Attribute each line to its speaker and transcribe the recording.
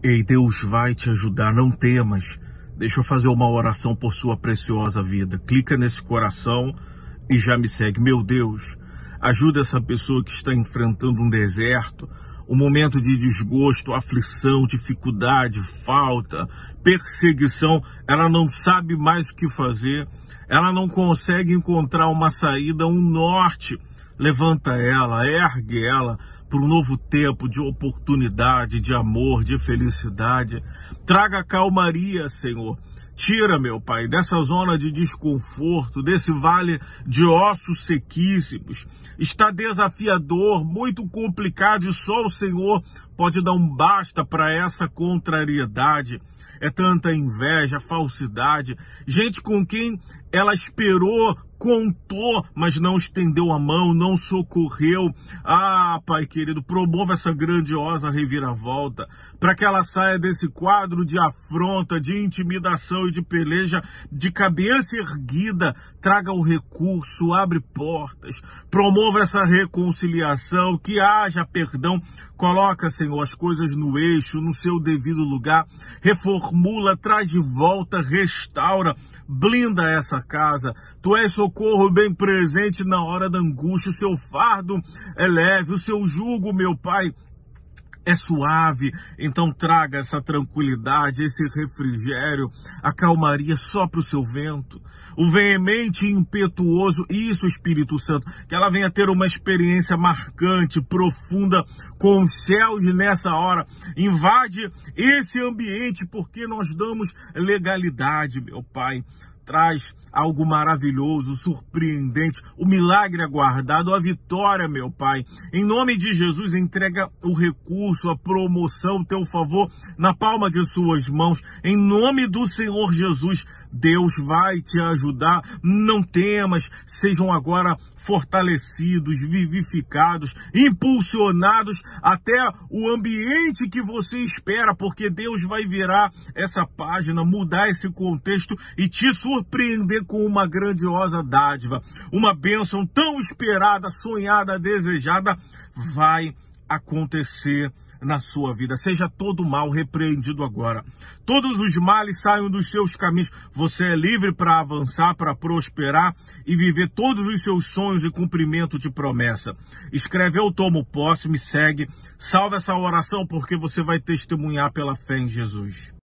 Speaker 1: Ei, Deus vai te ajudar, não temas. Deixa eu fazer uma oração por sua preciosa vida. Clica nesse coração e já me segue. Meu Deus, ajuda essa pessoa que está enfrentando um deserto, um momento de desgosto, aflição, dificuldade, falta, perseguição. Ela não sabe mais o que fazer, ela não consegue encontrar uma saída, um norte. Levanta ela, ergue ela para um novo tempo de oportunidade, de amor, de felicidade. Traga calmaria, Senhor. Tira, meu Pai, dessa zona de desconforto, desse vale de ossos sequíssimos. Está desafiador, muito complicado e só o Senhor pode dar um basta para essa contrariedade. É tanta inveja, falsidade, gente com quem ela esperou, contou, mas não estendeu a mão, não socorreu. Ah, Pai que querido, promova essa grandiosa reviravolta, para que ela saia desse quadro de afronta, de intimidação e de peleja, de cabeça erguida, traga o recurso, abre portas, promova essa reconciliação, que haja perdão, coloca, Senhor, as coisas no eixo, no seu devido lugar, reformula, traz de volta, restaura, blinda essa casa. Tu és socorro bem presente na hora da angústia, o seu fardo é leve, o seu jugo jugo, meu Pai, é suave, então traga essa tranquilidade, esse refrigério, a calmaria só para o seu vento. O veemente e impetuoso, isso, Espírito Santo, que ela venha ter uma experiência marcante, profunda com os céus nessa hora. Invade esse ambiente, porque nós damos legalidade, meu Pai traz algo maravilhoso, surpreendente, o milagre aguardado, a vitória, meu Pai. Em nome de Jesus, entrega o recurso, a promoção, o teu favor na palma de suas mãos. Em nome do Senhor Jesus, Deus vai te ajudar. Não temas, sejam agora fortalecidos, vivificados, impulsionados até o ambiente que você espera, porque Deus vai virar essa página, mudar esse contexto e te surpreender surpreender com uma grandiosa dádiva, uma bênção tão esperada, sonhada, desejada, vai acontecer na sua vida. Seja todo mal repreendido agora. Todos os males saiam dos seus caminhos. Você é livre para avançar, para prosperar e viver todos os seus sonhos e cumprimento de promessa. Escreve Eu Tomo Posse, me segue. Salve essa oração porque você vai testemunhar pela fé em Jesus.